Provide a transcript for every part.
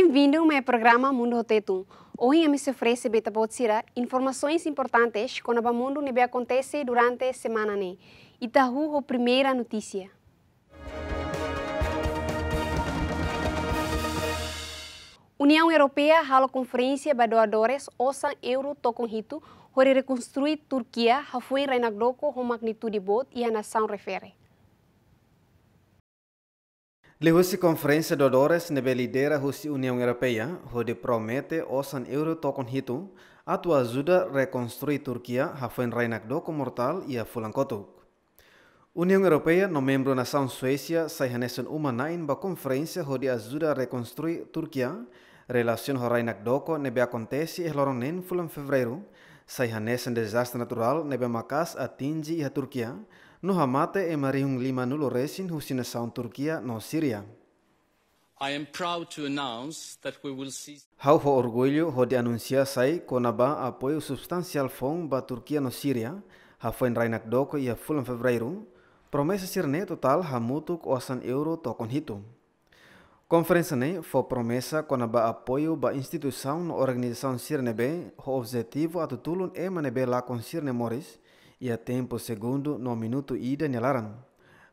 Bem-vindo ao meu programa Mundo Hotetum. Hoje eu me ofereço para você informações importantes quando o mundo nebe acontece durante a semana. Né? E é a primeira notícia. União Europeia hala conferência para doadores osan euro tocam hito para reconstruir Turquia, que foi reinaugurada com magnitude bot e a nação refere. Lehusi konferensi de Odores nebe lidera husi e União Europeia, de promete osan euro tokon hitu, atu zuda rekonstrui Turkia, hafen rainak doko mortal ia fulang kotuk. União Europeia no membro nação Suécia sai hanessen uma nain ba conferência de azuda rekonstrui Turkia, Turquia, ho rainak doko nebe acontece nen fulang fevereiro, sai hanessen desastre natural nebe makas atinji ia Turquia, Nohamate emarihung lima nulo resin husina saun Turquia no Siria. I am proud to announce that we will see... Hau ho orgulho ho de anuncia sai conaba apoio substancial fon ba Turquia no Síria, ha foi rainak doko ia fulan fevereiro, promessa sirne total ha mutuk oasan euro tokon hitu. Konferensi ne foi promessa konaba apoio ba instituição no organização sirne be ho objetivo atutulun ema nebe la kon sirne moris, e a tempo segundo no minuto ida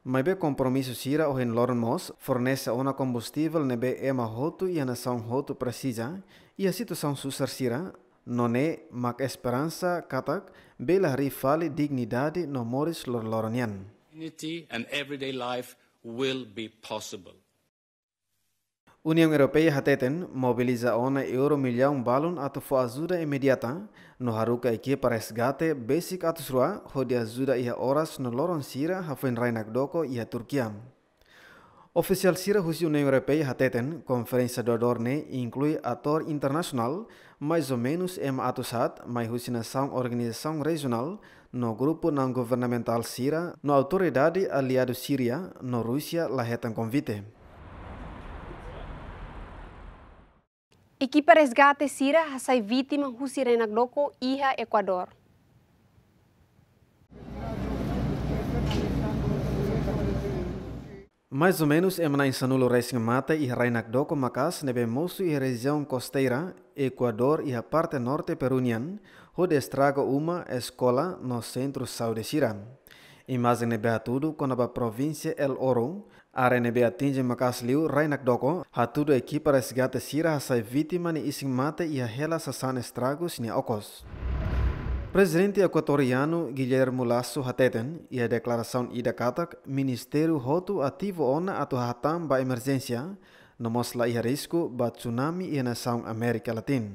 mas o compromisso sira o henloran mos fornece uma combustível nebe ema hotu e a nação hotu precisa e a situação susar sira é mas esperança katak bela rifale dignidade no moris lor loranian. Unity and everyday life will be possible. União Europeia hateten mobiliza ona euro milhão balon atau fo ajuda imediata no haruka iki para atau basic ho de ajuda ia oras no loron sira hafen rainak doko ia Turkia. Oficial sira husi União Europeia hateten conferência do Adorne inclui ator internacional mais ou menos em atusat mais husi nação organização regional no grupo não governamental sira no autoridade aliado Síria no Rusia lahetan konvite. convite. Equipa resgate Sira sai vítima Husirenak Doko, Iha, Equador. Mais ou menos em Manaisanulo Racing Mata e Rainak Doko Macas, nebe moço e região costeira, Equador e a parte norte perunian, onde estraga uma escola no centro de saudesira. Imagem nebe tudo com a província El Oro, RNB atinge makasliu Rainak Doko, hatudo aqui para resgate Sira sai vítima e isim mate e a rela sassane estragos ni ocos. Presidente equatoriano Guilherme Lasso Hateten e a declaração ida katak Ministério Roto ativo ona atu hatam ba emergência, no mosla e risco ba tsunami e nação América Latina.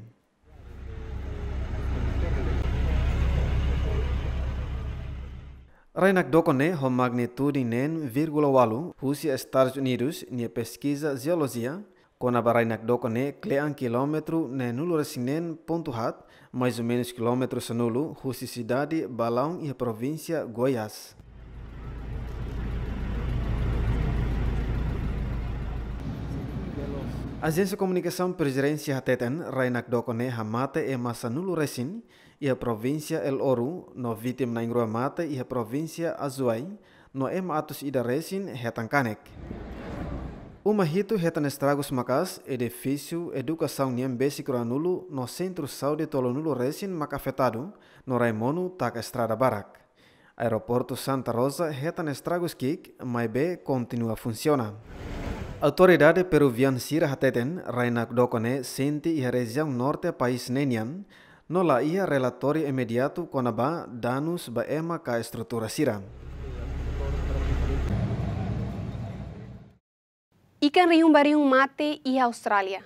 Rainak Dokone, magnitude nen, vírgula walu, Rússia, Estados Unidos, nia pesquisa geologia, konaba Rainak Dokone, klean quilômetro nen nulo resinen ponto hat, mais ou menos quilômetro sanulu, Rússia cidade, Balão e província Goiás. Agência de Comunicação Presidência Hateten, Rainak Dokone Hamate e Masanulu Resin, e a província El Oru, no vitim na Ingrua Mate e a província Azuay, no Ema atos Ida Resin, kanek. Uma hito retan estragos macas, edifício, educação nem besicuranulu no Centro Saúde Tolonulo Resin macafetado, no Raimono, taca Estrada Barak. Aeroporto Santa Rosa retan estragos kik, mas continua continua funcionar. Autoridad peruvian sir hateten Reina dokone Sinti y Región norte país nenian no la ia relatório imediato aba Danus, baema ka estrutura sira. Ikan riung bariung mate i Australia.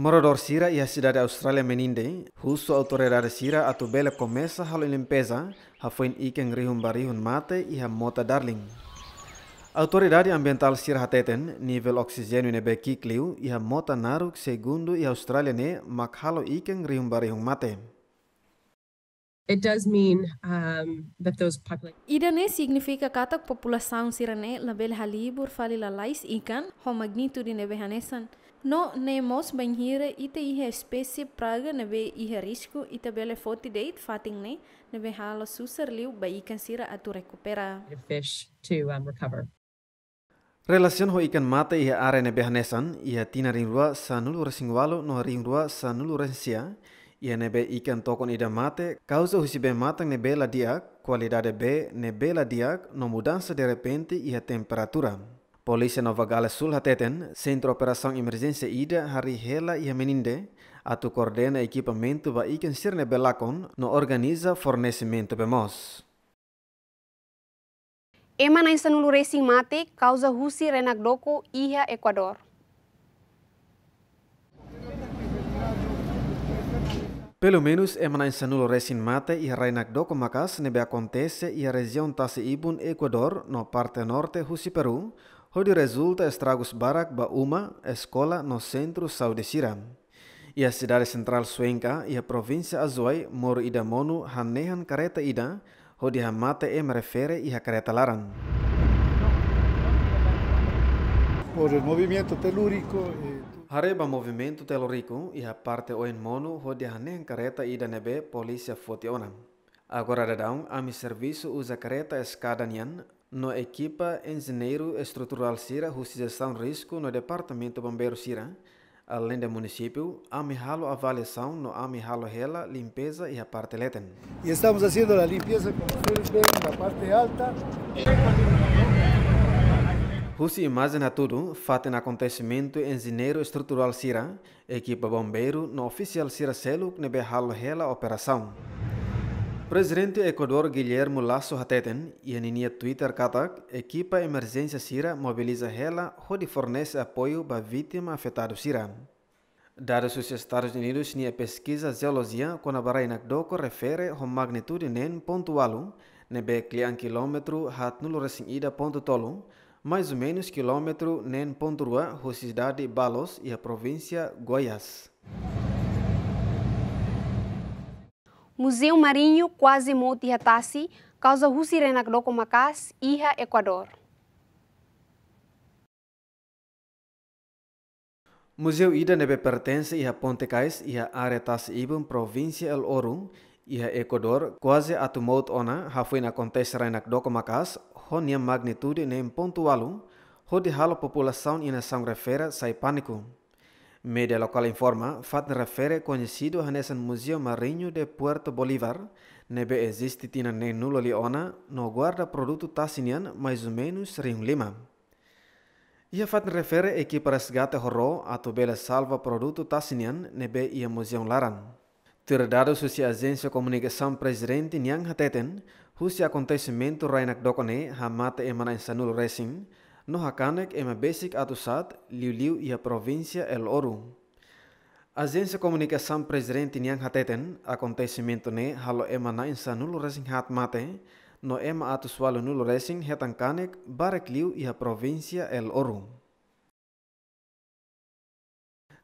Morador Sira ia e a Australia meninde, russo autoridade Sira atu tubela komesa halu limpeza, hafuin foi iken rihun barihun mate e mota darling. Autoridade ambiental Sira hateten, nivel oxigênio nebe kikliu e a mota naruk segundo e Australia Austrália ne makhalo iken rihun barihun mate. It does mean um, that those populations. Idane signifika katak população sirane label halibur fali lais ikan ho di nebehanesan. No nemos banhira ite ihe espécie praga nebe ihe risku ite bele foti deit fating ne nebe halo susar liu ba ikan sira atu recupera. Fish to um, recover. Relasion ho ikan mata ihe are ne behanesan ihe tina ring sa nulu resingwalo no ringrua sa nulu ihe ne nebe ikan tokon ida mate kauso husi be matang nebe la diak kualidade be nebe la diak no mudansa de repente ihe temperatura. Polícia Nova Gales sul hateten, Centro Operação Emergência ida hari hela e meninde, atu coordena equipamento ba iken sirne belakon no organiza fornecimento bemos. Ema na insanulu racing mate, causa Rusi Renagdoco, Iha, Equador. Pelo menos é na racing recin mate e reinak do comacas nebe acontece e a região Tase Ibun, Equador, no parte norte Husi Peru, Onde resulta estragos barak ba uma escola no centro Saudi Siram. E a cidade central Suenca e a província Azuai moro ida monu hanehan careta ida, onde a mate e refere e a careta laran. Por o movimento telúrico... E... Eh, Hareba movimento telúrico e a parte oen monu onde a hanehan careta ida nebe polícia fotionam. Agora dadão, a mi serviço usa careta escada nian, no equipa engenheiro estrutural Sira Rustização Risco no Departamento Bombeiro Sira, além do município, amihalo avaliação no amihalo rela, limpeza e a parte leten. E estamos fazendo a limpeza com o na parte alta. Rússia imagem a tudo, fato em acontecimento engenheiro estrutural Sira, equipa bombeiro no oficial Sira Selo, no behalo rela operação. Presidente Equador Guilherme Lasso Hateten, e em linha Twitter Katak, equipa emergência Sira mobiliza ela onde fornece apoio para vítima afetada Sira. Dados os Estados Unidos e a pesquisa Geologia, quando a Barainak Doco refere a magnitude nem pontual, nebe clian quilômetro hat nulo resinida ponto tolo, mais ou menos quilômetro nem ponto rua, cidade Balos e a província Goiás. Museu Marinho quase Quasimodo Hatasi, causa Husirena Glocomacás, Iha, Equador. Museu Ida nebe pertence iha Pontecais, iha Aretas ibum província El Orun, iha Equador, quase atumot ona, hafui na conteste renak docomacas, honia magnitude nem pontualum, hodi halo população ina sangrefera sai pânico. Media local informa, fat refere conhecido a nesse Museu Marinho de Puerto Bolívar, nebe existe tina nenulo liona, no guarda produto tassinian mais ou menos rio lima. Ia fat refere equipe resgate horro a tubela salva produto tassinian nebe ia museu laran. Terdado susi agência comunicação presidente Nyang Hateten, husi acontecimento Rainak Dokone, hamata emana insanul racing, no hakanek e mabesik atu sat liuliu ia província El Oru. Agência Comunicação Presidente Nyang Hateten, acontecimento ne halo ema na insa nulo resing hat mate, no ema atu nulo resing hetan kanek barek liu ia província El Oru.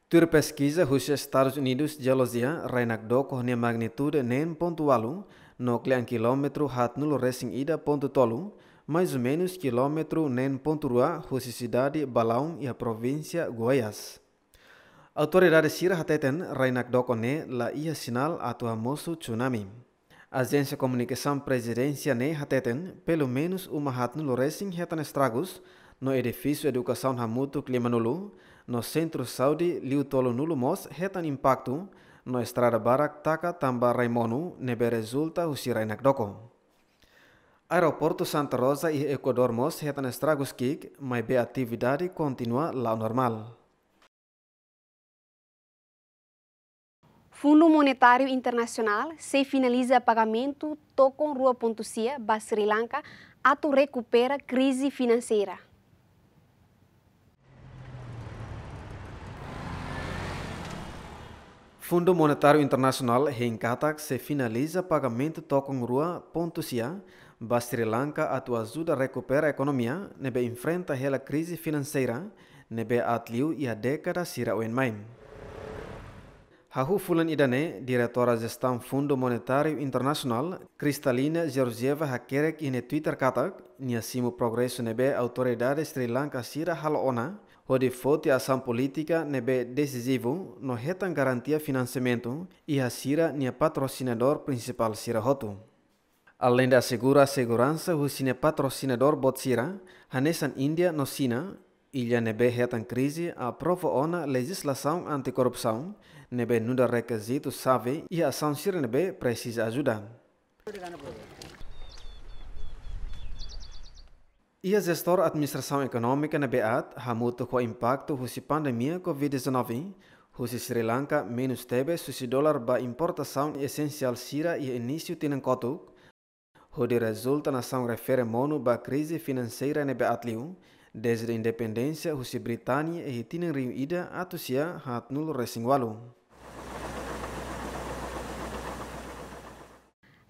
Tur pesquisa Rússia Estados Unidos geologia doko ne magnitude 9.8 no klean kilometru hat nulo resing ida pontu tolu, mais ou menos quilômetro nem Ponturua, cuja cidade Balão e a província Goiás. Autoridades sirah teten rainak dokone la ia sinal atua moço tsunami. Agência Comunicação Presidência ne hateten, pelo menos uma hatnu loresing hetan estragos no edifício Educação Ramuto Klimanulu, no Centro Saúde Liutolo Nulumos hetan impacto, no estrada Barak Taka Tamba Raimonu, nebe resulta usirainak doko. Aeroporto Santa Rosa e Ecodormos retam estragos que, mas a atividade continua lá normal. Fundo Monetário Internacional se finaliza pagamento tocam Rua Pontucia, ba Sri Lanka, ato recupera crise financeira. Fundo Monetário Internacional, reencata se finaliza pagamento tocam Rua Pontucia, ba Sri Lanka atu Zuda recupera ekonomia, a nebe enfrenta hela crise financeira nebe atliu ia década sira o enmaim. Hahu fulan idane, diretora gestão Fundo Monetario Internacional, Kristalina Georgieva hakerek ine Twitter katak, nia simu progresso nebe autoridade Sri Lanka sira halona, hodi fote ação politika nebe decisivo no nohetan garantia financiamento e a sira nia patrocinador principal sira hotu. Além da segura segurança, o patrocinador Botsira, Hanesan India no Sina, ilha nebe retan crise aprova ona legislação anticorrupção, nebe nuda requisito sabe e ação sira nebe precisa ajuda. E a gestor administração econômica na BEAT hamuto com impacto husi e pandemia COVID-19, husi e Sri Lanka menos tebe susi dólar ba importação essencial sira e início tinan kotuk, Rude resulta na São Referemono ba crise financeira nebe atliu, desde independência Rússia Britânia e retinem Rio Ida atusia hat nul resingwalu.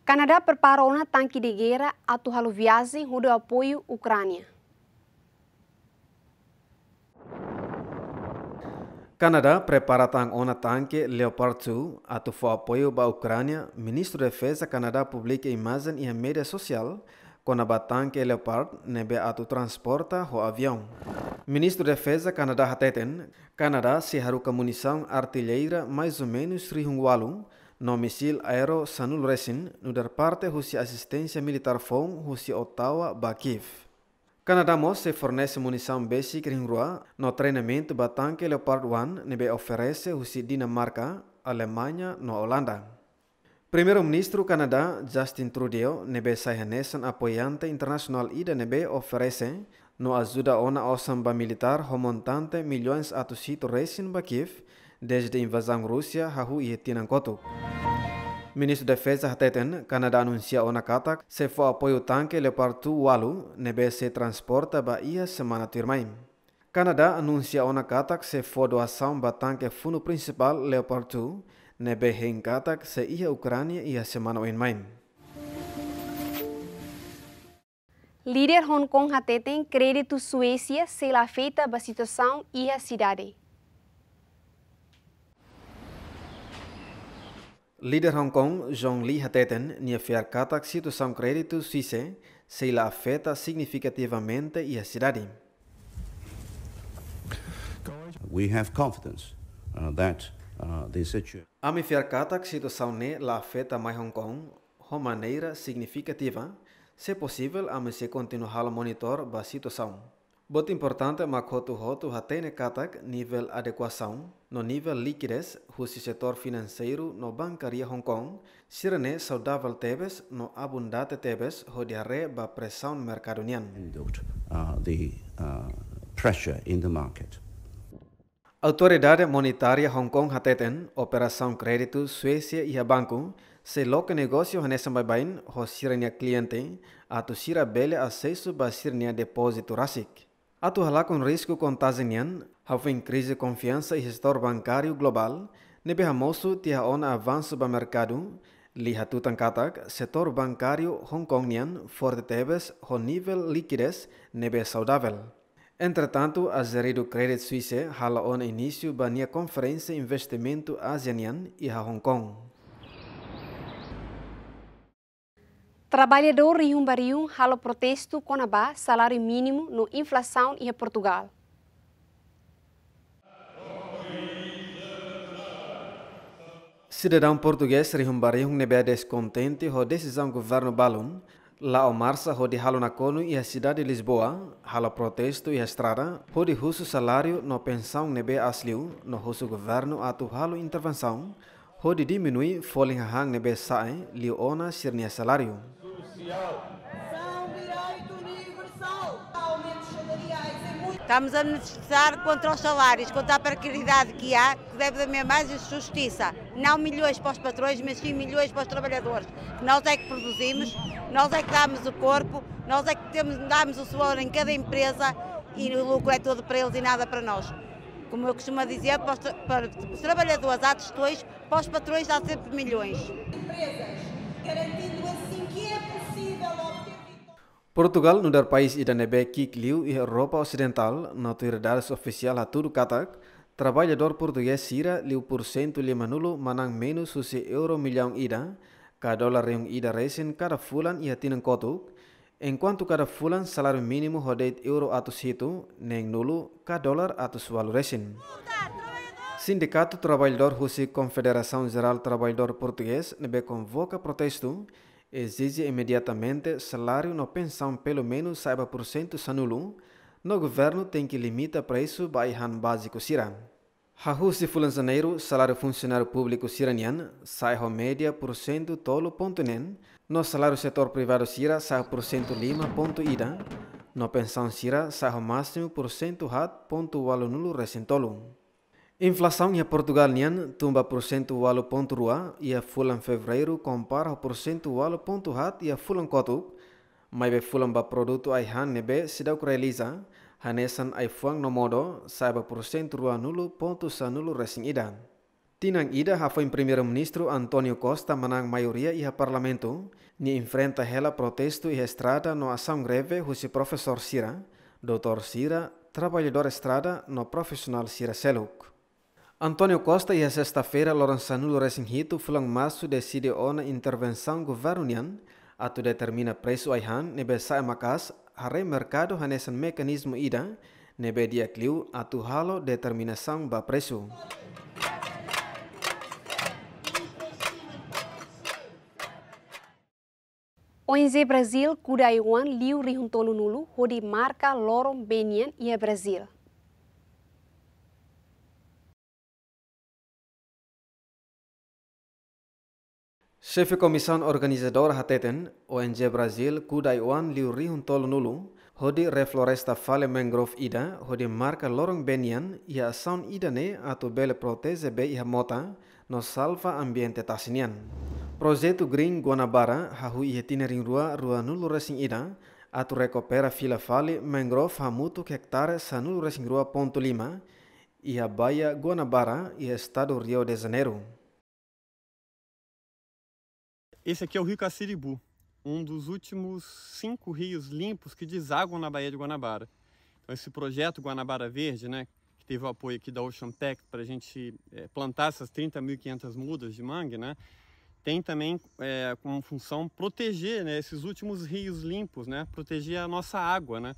Kanada perparona tangki de guerra atu viazi rude apoio Ucrânia. Canadá prepara um tanque Leopard 2 atu fo apoio ba Ucrânia. Ministro de Defesa Canadá publica imagem em mídia social com o tanque Leopard nebe tu transporta o avião. Ministro de Defesa Canadá hateten, Canadá se com munição artilheira mais ou menos 3 no misil aero Sanul Resin, no dar parte russi assistência militar fom Rússia Ottawa ba Kiev. Canada Moss se fornece munição basic em rua no treinamento para tanque Leopard 1 nebe oferece husi Dinamarca, Alemanha no Holanda. Primeiro-ministro Canadá Justin Trudeau nebe sahanesen apoiante internacional ida nebe oferece no ajuda ona ba militar homontante milhões atusito resin ba Kiev desde deci invasão Rússia hahu ietinan kotuk. Ministro da Defesa Hateten, Canadá anuncia ona katak se foi apoio tanque Leopardo Walu, nebe se transporta ia semana tirmai. Canadá anuncia ona katak se foi doação ba tanque fundo principal Leopardo, nebe hen katak se ia Ucrânia ia semana oinmai. Líder Hong Kong Hateten crédito Suécia se la feita ba situação ia cidade. Líder Hong Kong, John Lee Hateten, Niafear Katak situação crédito suíça, se ela afeta significativamente a cidade. We have confidence uh, that uh, the situation. A Niafear Katak situação ne la afeta mais Hong Kong de maneira significativa. Se possível, a se continuar a monitorar a situação. Bot importante makotu hotu hatene katak nível adequação no nível liquidez husi setor financeiro no bancaria Hong Kong sirene saudável tebes no abundante tebes hodiare ba pressão mercado nian. Uh, the uh, pressure in the market. Autoridade Monetária Hong Kong hateten operação crédito Suécia e a banco se loca negócio nessa babain ho sirenia cliente atu sira bele acesso ba sirene depósito rasik. Atuhala com risco contagian, houve crise de confiança e gestor bancário global, nebe hamoso tia on avanço ba mercado, li hatutan setor bancário hongkongnian forte tebes ho nível liquidez nebe saudável. Entretanto, a gerê do Credit Suisse hala on início ba nia conferência investimento asianian e a Hong Kong. Trabalhador Rium Barium rala protesto com a salário mínimo no inflação em Portugal. Cidadão português Rium nebe descontente com a decisão do governo Balum. Lá o marcha rode ralo na cono e a cidade de Lisboa, rala protesto e a estrada, rode russo salário no pensão nebe asliu, no russo governo atu ralo intervenção, rode diminui folha hang nebe sae, liu ona sirnia salário. São direito universal. Aumentos salariais muito... Estamos a manifestar contra os salários, contra a precariedade que há, que deve haver mais justiça. Não milhões para os patrões, mas sim milhões para os trabalhadores. Nós é que produzimos, nós é que damos o corpo, nós é que temos, damos o suor em cada empresa e o lucro é todo para eles e nada para nós. Como eu costumo dizer, para os, tra para os trabalhadores há testões, para os patrões há sempre milhões. Empresas garantindo Portugal no pais ida nebe kik liu i Europa Occidental na autoridades oficial hatudo katak, trabalhador português sira liu por cento lima nulu manang menos susi euro milhão ida, ka dolar reung ida resen kada fulan ia tinan kotuk, enquanto kada fulan salario mínimo rodeit euro atus hitu neng nulu ka dólar atus walu resen. Sindicato Trabalhador Rusi Confederação Geral Trabalhador Português nebe convoca protesto, exige imediatamente salário na pensão pelo menos saiba por cento sanulum, no governo tem que limitar para isso bairran básico sirá. Rahus de fulanzaneiro, salário funcionário público siraniano, sai média por cento tolo ponto nen, no salário setor privado sira sai por cento lima ponto ida, no pensão sira sai máximo por cento hat ponto alunulo recentolum. Inflação em Portugal nian tumba percentual ponto rua e a fulan fevereiro compara o percentual ponto hat e a fulan cotu. Mai be fulan ba produto ai han nebe sidau realiza hanesan ai fuang no modo saiba porcento rua nulo ponto sa nulo resing idan. Tinang ida ha foi primeiro ministro Antonio Costa manang maioria e a parlamento ni enfrenta hela protesto e estrada no ação greve husi professor Sira, doutor Sira, trabalhador estrada no profissional Sira Seluk. Antônio Costa e a sexta-feira Racing Hito fulan masu decide ona intervenção governian atu determina preço aihan nebe sae makas hare mercado hanesan mekanismo ida nebe dia kliu atu halo determinação ba preço. ONG Brasil kudaiwan liu rihuntolu nulu hodi marca lorom benian ia Brasil. Chefe Comissão Organizadora Hateten, ONG Brasil, Kudaiwan Liu Rihuntol Nulu, Hodi Refloresta Fale Mangrove Ida, Hodi marka Lorong Benian, Ia Sound Idane, Atu Bele Proteze Be Iha Mota, No Salva Ambiente Tasinian. Projeto Green Guanabara, Hahu Iha Tinering Rua, Rua Nulu resing Ida, Atu Recupera Fila Fale Mangrove Hamutu Sa Sanulu resing Rua Ponto Lima, Iha Baia Guanabara, ia Estado Rio de Janeiro. Esse aqui é o Rio Caciribu, um dos últimos cinco rios limpos que desaguam na Baía de Guanabara. Então esse projeto Guanabara Verde, né, que teve o apoio aqui da Ocean Tech para a gente é, plantar essas 30.500 mudas de mangue, né, tem também é, como função proteger né, esses últimos rios limpos, né, proteger a nossa água. Né.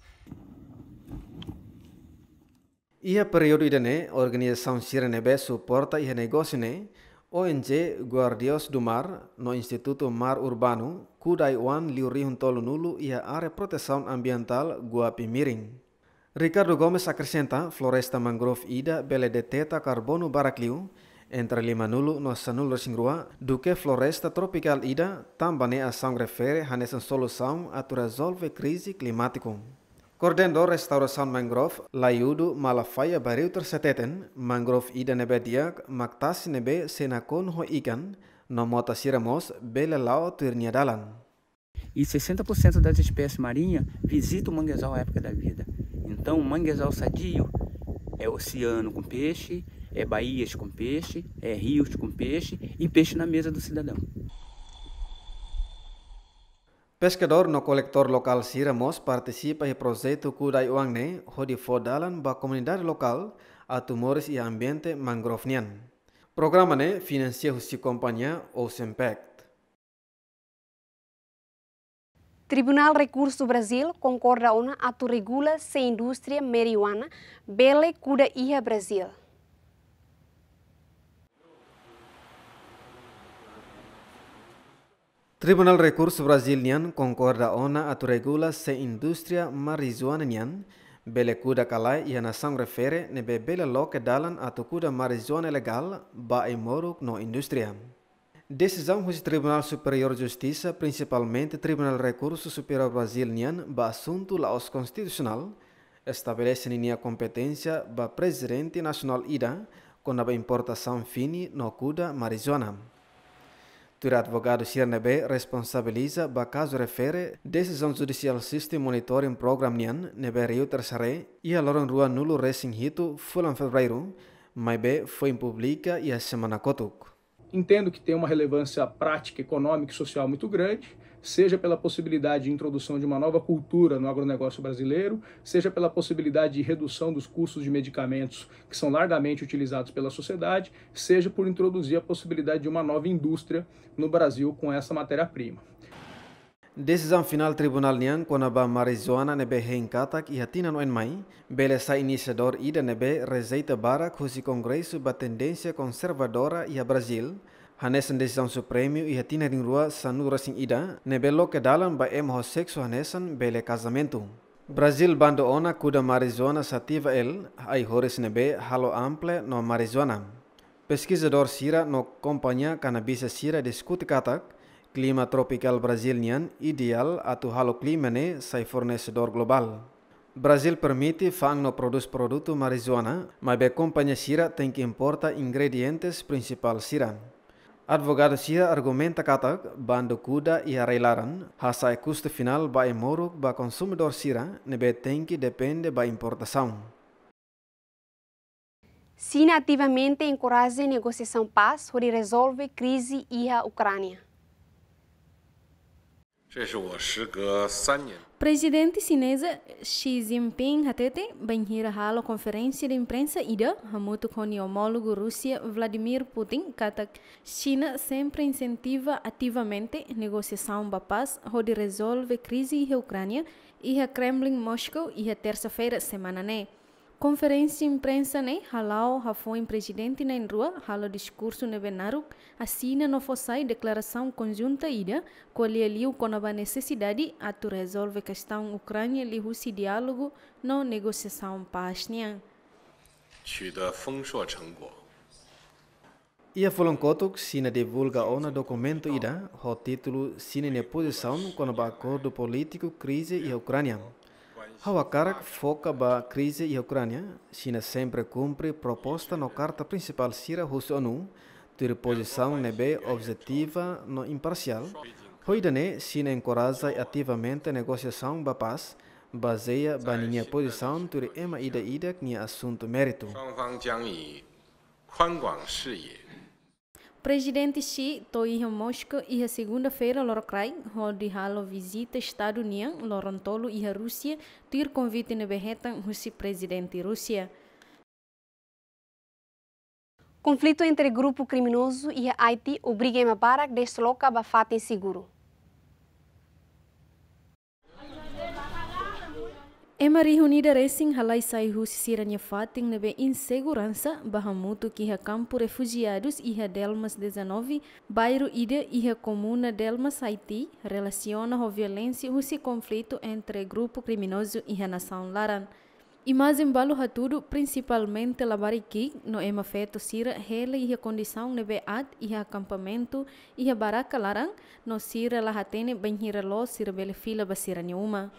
a período a organização Sirenebe suporta e negócio, né, ONG Guardios do Mar, no Instituto Mar Urbano, kudai wan liuri tolu nulu ia are proteção ambiental gua pimiring. Ricardo Gomes acrescenta floresta mangrove ida bele deteta carbono baracliu, entre lima nulu no sanul singrua, duke floresta tropical ida tambane a sangrefere hanesan solução a tu resolve crise climático. Coördinator Restauração Mangrove, Layudu Malafaya Bariu Terseteten, Mangrove Ida Nebediak, Maktas Nebe Senakon Ho Ikan, Nomota Siramos, Belelau turniadalan. E 60% das espécies marinhas visitam o manguezal à época da vida. Então, o manguezal sadio é oceano com peixe, é baías com peixe, é rios com peixe e peixe na mesa do cidadão. Pescador no kolektor lokal Siramos participa em projeto Kudai ne hodi fodalan ba komunidad lokal a tumores i e ambiente mangrovnian. Programa ne finansia husi Ocean Pact. Tribunal Recurso Brasil concorda una atu regula se industria meriwana bele kuda ia Brasil. Tribunal Recurso Brasilian concorda ona atu regula se industria marijuananian bele kuda kalai ia nação refere nebe bele loke dalan atu kuda marijuana legal ba e moruk no indústria. Decisão do Tribunal Superior de Justiça, principalmente Tribunal Recurso Superior Brasilian ba assunto laos constitucional, estabelece linha competência ba presidente nacional ida com a importação fini no cuda marijuana. Tura advogado Sirnebe responsabiliza ba caso refere decisão judicial System Monitoring Program nian nebe Rio Terceire e a loron rua nulo racing hito fulan fevereiro, mas be foi em publica e a semana cotuk. Entendo que tem uma relevância prática, econômica e social muito grande, seja pela possibilidade de introdução de uma nova cultura no agronegócio brasileiro, seja pela possibilidade de redução dos custos de medicamentos que são largamente utilizados pela sociedade, seja por introduzir a possibilidade de uma nova indústria no Brasil com essa matéria-prima. Decisão final Tribunal Niang konaba marijuana nebe hengkatak ihatina no enmai, beleza iniciador ida nebe rezeita bara kusi congresso ba tendência conservadora a Brasil, Hane sang supremio iha tina ding rua sanu rasing ida belo ke dalam ba em ho seksu hanesan bele kazamentu. Brasil bando ona kuda Marizona sativa el ai hores nebe halo ample no marijuana. Pesquisador Sira no kana bisa Sira diskuti katak klima tropical brasilian ideal atu halo clima ne sai fornecedor global. Brasil permiti FANG no produs produtu marijuana, ma be kompanya Sira tenki importa ingredientes principal Sira. Advogadisia argumenta katak bando kuda e arreglaran, hasa e custo final ba e moruk ba consumidor sira, nebe tenki depende ba importação. Sina ativamente encoraja negociação paz para resolver crise e Ucrânia. Presidente chinesa Xi Jinping hatete banhira halo conferência de imprensa ida hamuto com homólogo Rússia Vladimir Putin kata China sempre incentiva ativamente negociação da paz onde resolve crise e Ucrânia e a Kremlin Moscou e a terça-feira semana né. Conferência imprensa ne halau hafoi presidente na rua hala discurso ne benaruk assina no fosai declaração conjunta ida colhe liu conaba necessidade resolver resolve questão Ucrânia lihusi diálogo no negociação pasnia. Ia falou kotuk sina divulga ona documento ida, o título sina ne posição conaba acordo político crise e Ucrânia. Ao ACARC foca na crise e a Ucrânia, China sempre cumpre proposta na carta principal Sira Russo ONU, ter posição nebe objetiva no imparcial. Hoidane, China encoraja ativamente a negociação da paz, baseia na linha posição ter ema ida ida que assunto mérito. Presidente Xi toirra Moscou e a segunda-feira Lorocrai, onde halo visita Estado União, Lorontolo e a Rússia, ter convite na berreta Rússia presidente Rússia. Conflito entre grupo criminoso e a Haiti obriga a parar desloca a fato inseguro. Emari hunida racing halai saihu sisiranya fating nebe insegurança bahamutu que campo refugiados iha Delmas 19, bairro ida iha comuna Delmas Haiti, relaciona a violência e conflito entre grupo criminoso iha nação Laran. Imagem balu hatudo principalmente labariki no ema feto sira hele iha condição nebe at iha acampamento iha baraka laran no sira lahatene benhira lo sira bele fila uma.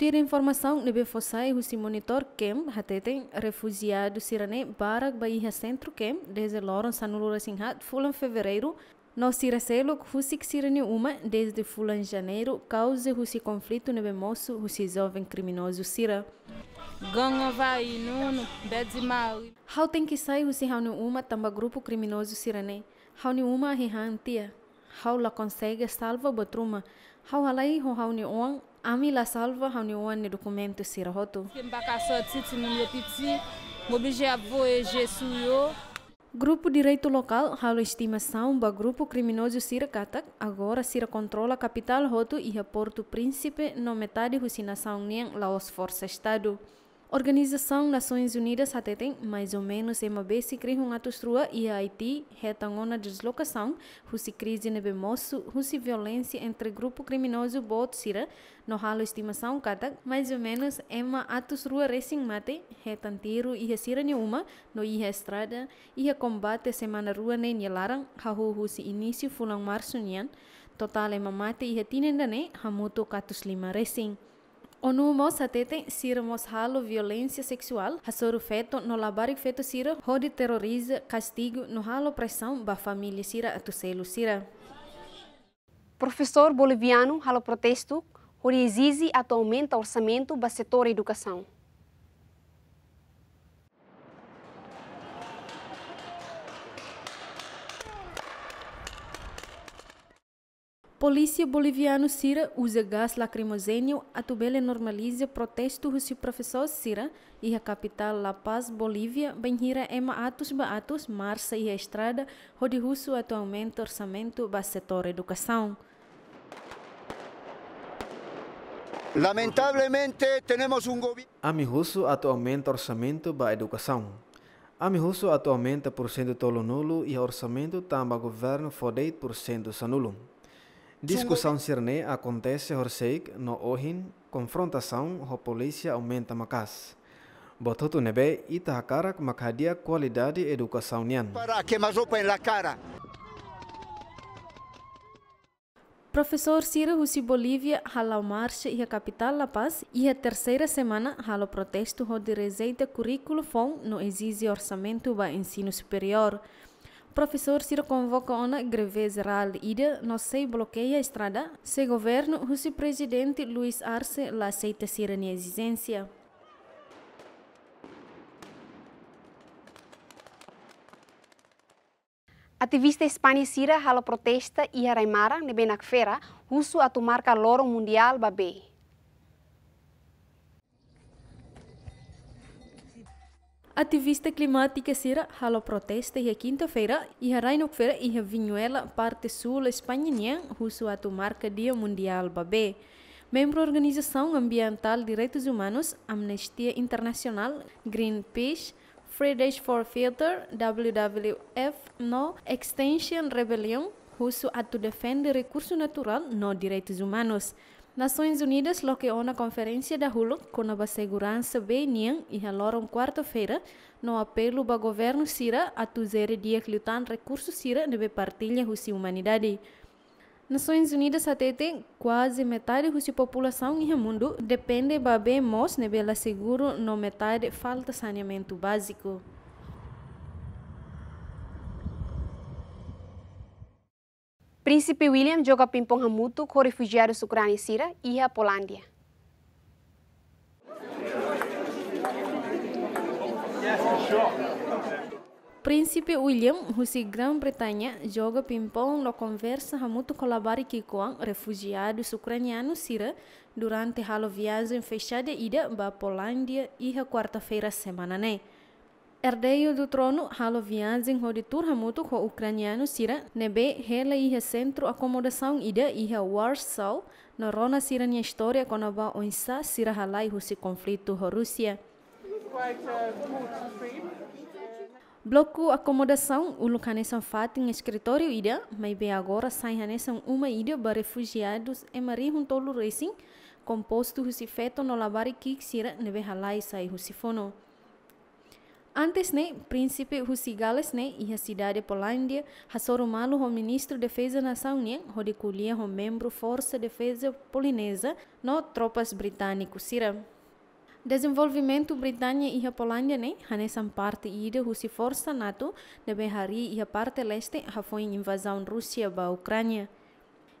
Tira informação nebe fossai husi monitor kem hateten refugiado sirane barak Bahia Centro kem desde Loron Sanulura Singhat fulan fevereiro nós tiraselo husik sirané uma desde fulan janeiro causa husi conflito nebe moço husi jovem criminoso sira. Ganga vai nuno bedzimal. Hau tem que sair husi haunu uma tamba grupo criminoso sirane. Haunu uma rihantia? Hau la consegue salva botruma. Hau alai ho haunu on Ami la salva haunione documento sirahoto. Mbaka sorti tinumyo piti, obligé a voyager suyo. Grupo Direito Local halo estimação ba grupo criminoso Sira agora Sira controla a capital Roto e Porto Príncipe no metade rusinação nien laos força Estado. Organização Nações Unidas até tem mais ou menos uma vez se cria um ato estrua e a Haiti retangona deslocação, russi crise nebe moço, russi violência entre grupo criminoso bot sira, no halo estimação catag mais ou menos uma ato estrua recém mate, tiro e sira nenhuma, no ia estrada, ia combate semana rua nem yalaran, hahu russi início fulang março nian, total é mamate e retinendane, né? hamuto lima recém. Onumo satete sira mos halo violência sexual, hasoro feto no labaric feto sira, hodi terroriza, castigo no halo pressão ba família sira atuselo sira. Professor boliviano halo protesto, hori exige atualmente orçamento ba setor educação. Polícia boliviana Cira usa gás lacrimogênio a tubela normaliza protesto russo professor Cira e a capital La Paz, Bolívia, benhira ema atos ba atos, marcha e a estrada, onde russo atualmente orçamento para setor educação. Lamentavelmente, temos um governo... Ami russo atualmente orçamento para educação. Ami russo atualmente por cento tolo nulo e orçamento também governo por cento sanulo. Discussão cirne acontece horseik no ohin, confrontação a polícia aumenta macas. Bototo nebe ita hakarak makadia qualidade educação nian. Para que mas open la cara. Professor Ciro Russi Bolívia halau marcha e a capital La Paz e a terceira semana halau protesto ho de receita currículo fom no exige orçamento para ensino superior. Professor Ciro convoca uma greve geral e não sei bloqueia a estrada. Se governo, o presidente Luiz Arce la aceita ser a exigência. Ativista Espanha Sira hala protesta e Araimara, nebenakfera, russo a tomar calor mundial babei. Ativista climática será hala protesta e quinta-feira e a no feira e a Vinuela, parte sul Espanha, nian, russo atu marca Dia Mundial Babé. Membro Organização Ambiental Direitos Humanos, Amnistia Internacional, Greenpeace, Fridays for Future, WWF, no Extinction Rebellion, russo atu defende recurso natural no direitos humanos. Nações Unidas loqueou na conferência da Hulu com a segurança bem e aloram quarta-feira no apelo para o governo Sira a tuzer dia que lutam recursos Sira de partilha com a humanidade. Nações Unidas até tem quase metade da população no mundo depende de bem mos nebela seguro no metade falta saneamento básico. Príncipe William joga ping-pong com refugiados ucranianos e Síria e a Polândia. Príncipe William, Rússia Grã-Bretanha, joga ping-pong na conversa muito colabora com refugiados ucranianos Síria durante a viagem fechada ida para a Polândia e a quarta-feira semana. Né? Herdeiro do trono, halo viagem hodi com hamutu ho ucraniano sira, nebe hela iha centro acomodação ida iha Warsaw, rona sira nia história konava onsa sira halai husi conflito ho Rússia. Bloco acomodação, o lucanesan fatin escritório ida, mas be agora sai hanesan uma ida para refugiados e mari tolu racing, composto husi feto no labari kik sira nebe halai sai husi fono. Antes, né, príncipe Husigales, né, e a cidade de Polândia, Hassoro Malu, o ministro de defesa nação, né, recolhia o membro Força de Defesa Polinesa, no tropas britânicas, Sira. Desenvolvimento Britânia e a Polândia, né, hanesan parte ida husi força NATO, de Berhari e a parte leste, a foi invasão Rússia ba Ucrânia.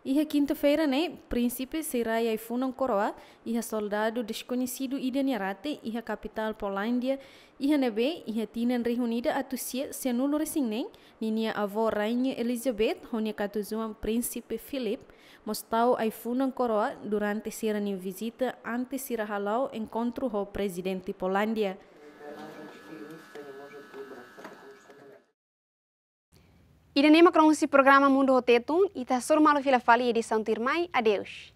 Iha quinta-feira, né? Príncipe Siraya Ifunan Koroa, iha soldado desconhecido Idanirate, iha capital Polândia, iha nebe, iha tinan reunida a atusia resing né? ninia avó rainha Elizabeth, honia katuzuan príncipe Philip, mostau Ifunan Koroa durante sirani visita ante sirahalau encontro ho presidente Polândia. E nem macron programa Mundo Rotetun e tá sormalo fila fala e edição tirmai. Adeus.